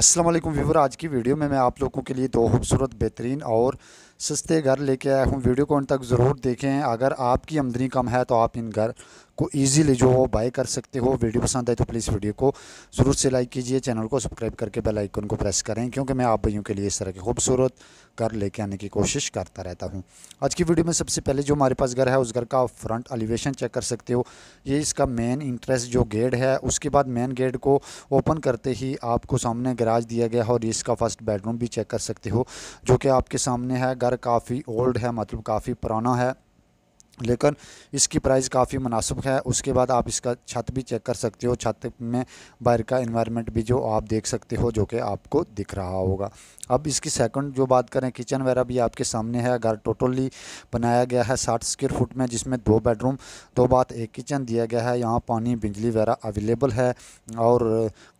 अस्सलाम वालेकुम आज की वीडियो में मैं आप लोगों के लिए दो खूबसूरत बेहतरीन और सस्ते घर लेके आया हूँ वीडियो को अंत तक ज़रूर देखें अगर आपकी आमदनी कम है तो आप इन घर को इजीली जो हो बाई कर सकते हो वीडियो पसंद आए तो प्लीज़ वीडियो को ज़रूर से लाइक कीजिए चैनल को सब्सक्राइब करके बेल आइकन को प्रेस करें क्योंकि मैं आप भाइयों के लिए इस तरह के खूबसूरत घर लेके आने की कोशिश करता रहता हूँ आज की वीडियो में सबसे पहले जो हमारे पास घर है उस घर का फ्रंट एलिवेशन चेक कर सकते हो ये इसका मेन इंटरेस्ट जो गेट है उसके बाद मेन गेट को ओपन करते ही आपको सामने गैराज दिया गया है और इसका फर्स्ट बेडरूम भी चेक कर सकते हो जो कि आपके सामने है घर काफ़ी ओल्ड है मतलब काफ़ी पुराना है लेकिन इसकी प्राइस काफ़ी मुनासिब है उसके बाद आप इसका छत भी चेक कर सकते हो छत में बाहर का इन्वायरमेंट भी जो आप देख सकते हो जो कि आपको दिख रहा होगा अब इसकी सेकंड जो बात करें किचन वगैरह भी आपके सामने है घर टोटली बनाया गया है साठ स्क्वेयर फुट में जिसमें दो बेडरूम दो बात एक किचन दिया गया है यहाँ पानी बिजली वगैरह अवेलेबल है और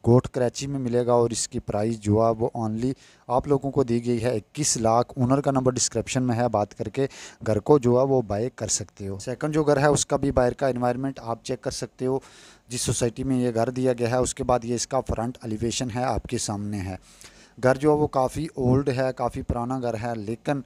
कोट कराची में मिलेगा और इसकी प्राइस जो है वो ऑनली आप लोगों को दी गई है इक्कीस लाख ओनर का नंबर डिस्क्रिप्शन में है बात करके घर को जो है वो बाय कर सकते सकते हो सेकंड जो घर है उसका भी बाहर का इन्वायरमेंट आप चेक कर सकते हो जिस सोसाइटी में ये घर दिया गया है उसके बाद ये इसका फ्रंट एलिवेशन है आपके सामने है घर जो है वो काफ़ी ओल्ड है काफ़ी पुराना घर है लेकिन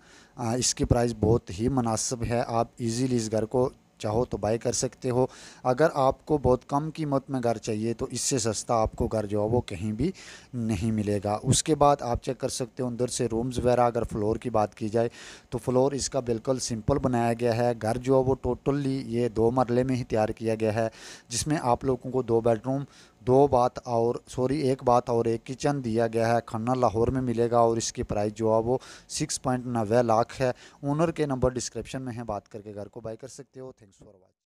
इसकी प्राइस बहुत ही मुनासिब है आप इजीली इस घर को चाहो तो बाय कर सकते हो अगर आपको बहुत कम कीमत में घर चाहिए तो इससे सस्ता आपको घर जो है वो कहीं भी नहीं मिलेगा उसके बाद आप चेक कर सकते हो अंदर से रूम्स वगैरह अगर फ्लोर की बात की जाए तो फ्लोर इसका बिल्कुल सिंपल बनाया गया है घर जो है वो टोटली ये दो मरले में ही तैयार किया गया है जिसमें आप लोगों को दो बेडरूम दो बात और सॉरी एक बात और एक किचन दिया गया है खन्ना लाहौर में मिलेगा और इसकी प्राइस जो है वो सिक्स पॉइंट नब्बे लाख है ओनर के नंबर डिस्क्रिप्शन में है बात करके घर को बाई कर सकते हो थैंक्स फॉर वॉचिंग